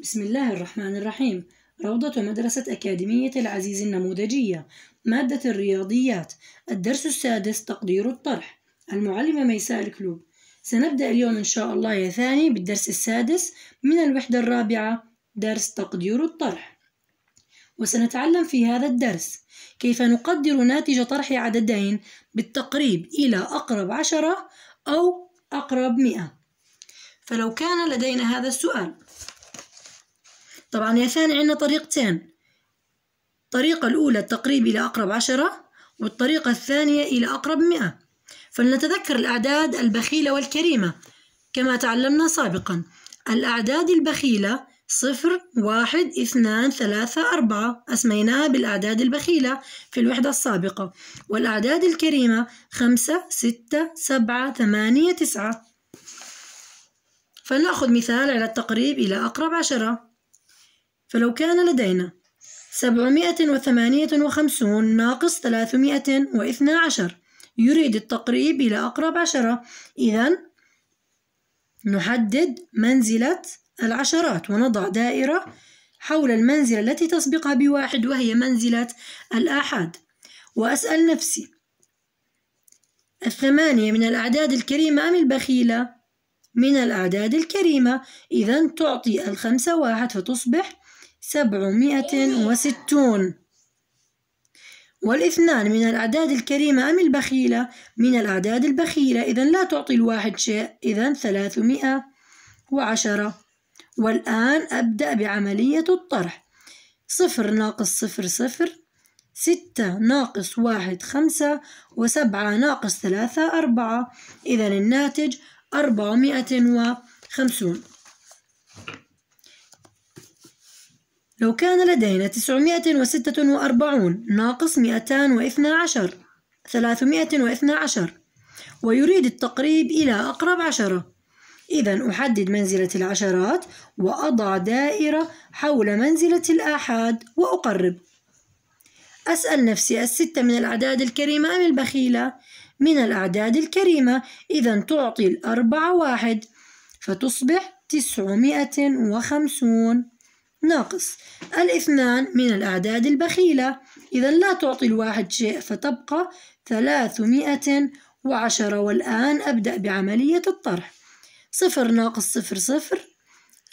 بسم الله الرحمن الرحيم روضة مدرسة أكاديمية العزيز النموذجية مادة الرياضيات الدرس السادس تقدير الطرح المعلمة ميساء الكلوب سنبدأ اليوم إن شاء الله يا ثاني بالدرس السادس من الوحدة الرابعة درس تقدير الطرح وسنتعلم في هذا الدرس كيف نقدر ناتج طرح عددين بالتقريب إلى أقرب عشرة أو أقرب مئة فلو كان لدينا هذا السؤال طبعا يا ثاني عندنا طريقتين الطريقة الأولى التقريب إلى أقرب عشرة والطريقة الثانية إلى أقرب مئة فلنتذكر الأعداد البخيلة والكريمة كما تعلمنا سابقا الأعداد البخيلة صفر واحد اثنان ثلاثة أربعة أسميناها بالأعداد البخيلة في الوحدة السابقة والأعداد الكريمة خمسة ستة سبعة ثمانية تسعة فلنأخذ مثال على التقريب إلى أقرب عشرة فلو كان لدينا سبعمائة وثمانية وخمسون ناقص ثلاثمائة عشر يريد التقريب إلى أقرب عشرة إذا نحدد منزلة العشرات ونضع دائرة حول المنزلة التي تسبقها بواحد وهي منزلة الآحاد وأسأل نفسي الثمانية من الأعداد الكريمة أم البخيلة؟ من الأعداد الكريمة إذا تعطي الخمسة واحد فتصبح سبعمائة وستون والاثنان من الأعداد الكريمة أم البخيلة من الأعداد البخيلة إذا لا تعطي الواحد شيء إذا ثلاثمائة وعشرة والآن أبدأ بعملية الطرح صفر ناقص صفر صفر ستة ناقص واحد خمسة وسبعة ناقص ثلاثة أربعة إذا الناتج أربعمائة وخمسون لو كان لدينا 946 ناقص 212 312 ويريد التقريب إلى أقرب عشرة إذا أحدد منزلة العشرات وأضع دائرة حول منزلة الآحاد وأقرب أسأل نفسي الستة من الأعداد الكريمة أم البخيلة؟ من الأعداد الكريمة إذا تعطي الأربعة واحد فتصبح تسعمائة وخمسون ناقص الاثنان من الأعداد البخيلة إذا لا تعطي الواحد شيء فتبقى ثلاثمائة وعشرة والآن أبدأ بعملية الطرح صفر ناقص صفر صفر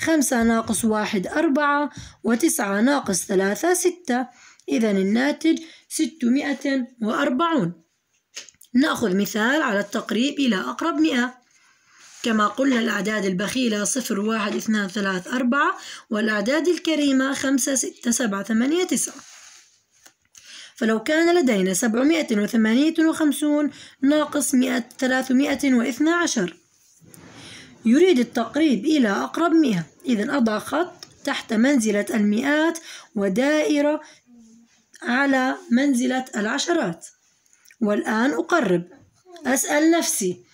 خمسة ناقص واحد أربعة وتسعة ناقص ثلاثة ستة إذا الناتج ستمائة وأربعون نأخذ مثال على التقريب إلى أقرب مئة كما قلنا الأعداد البخيلة صفر واحد اثنان ثلاث أربعة والأعداد الكريمة خمسة ستة سبعة ثمانية تسعة فلو كان لدينا سبعمائة وثمانية وخمسون ناقص مئة ثلاثمائة واثنى عشر يريد التقريب إلى أقرب مئة إذا أضع خط تحت منزلة المئات ودائرة على منزلة العشرات والآن أقرب أسأل نفسي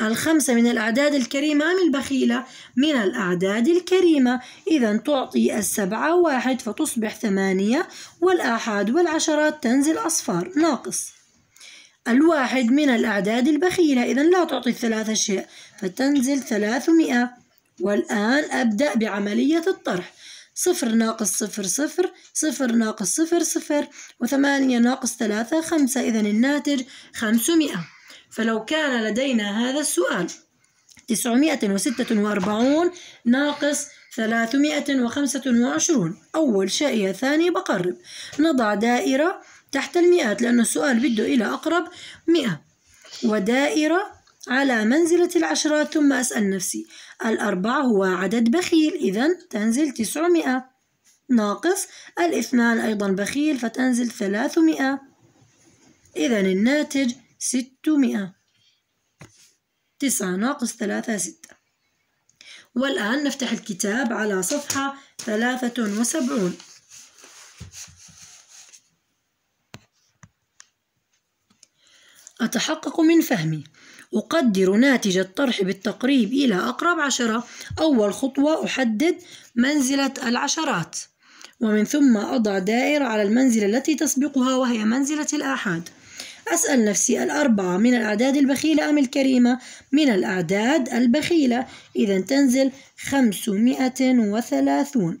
الخمسة من الأعداد الكريمة أم البخيلة؟ من الأعداد الكريمة إذا تعطي السبعة واحد فتصبح ثمانية والآحاد والعشرات تنزل أصفار ناقص الواحد من الأعداد البخيلة إذا لا تعطي الثلاثة شيء فتنزل ثلاثمائة والآن أبدأ بعملية الطرح صفر ناقص صفر صفر صفر ناقص صفر صفر وثمانية ناقص ثلاثة خمسة إذا الناتج خمسمائة فلو كان لدينا هذا السؤال 946 ناقص 325 أول شيء يا ثاني بقرب نضع دائرة تحت المئات لأن السؤال بده إلى أقرب مئة ودائرة على منزلة العشرات ثم أسأل نفسي الأربعة هو عدد بخيل إذا تنزل 900 ناقص الاثنان أيضا بخيل فتنزل 300 إذا الناتج ستمائة تسعة ناقص ثلاثة ستة والآن نفتح الكتاب على صفحة ثلاثة وسبعون أتحقق من فهمي أقدر ناتج الطرح بالتقريب إلى أقرب عشرة أول خطوة أحدد منزلة العشرات ومن ثم أضع دائرة على المنزلة التي تسبقها وهي منزلة الآحاد أسأل نفسي الأربعة من الأعداد البخيلة أم الكريمة؟ من الأعداد البخيلة إذا تنزل خمسمائة وثلاثون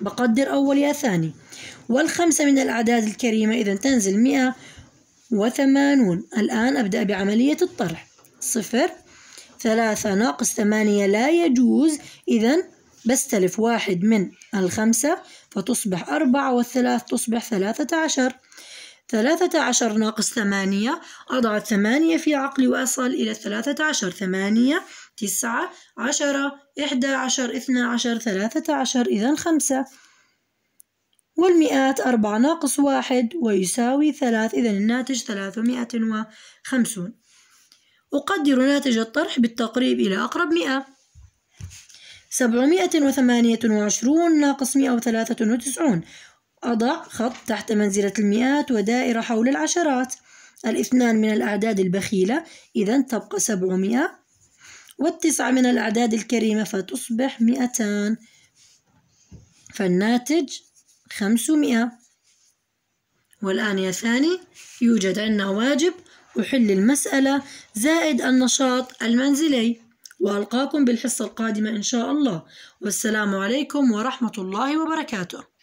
بقدر أول يا ثاني والخمسة من الأعداد الكريمة إذا تنزل وثمانون الآن أبدأ بعملية الطرح صفر ثلاثة ناقص ثمانية لا يجوز إذا بستلف واحد من الخمسة فتصبح أربعة والثلاث تصبح ثلاثة عشر ثلاثة عشر ناقص ثمانية أضع ثمانية في عقلي وأصل إلى ثلاثة عشر ثمانية تسعة عشرة إحدى عشر اثنى عشر ثلاثة عشر إذا خمسة والمئات أربعة ناقص واحد ويساوي ثلاث إذا الناتج ثلاثمائة وخمسون أقدر ناتج الطرح بالتقريب إلى أقرب مئة سبعمائة وثمانية وعشرون ناقص مئة وثلاثة وتسعون أضع خط تحت منزلة المئات ودائرة حول العشرات الاثنان من الأعداد البخيلة إذا تبقى سبعمائة والتسعة من الأعداد الكريمة فتصبح مئتان فالناتج خمسمائة والآن يا ثاني يوجد عندنا واجب أحل المسألة زائد النشاط المنزلي وألقاكم بالحصة القادمة إن شاء الله والسلام عليكم ورحمة الله وبركاته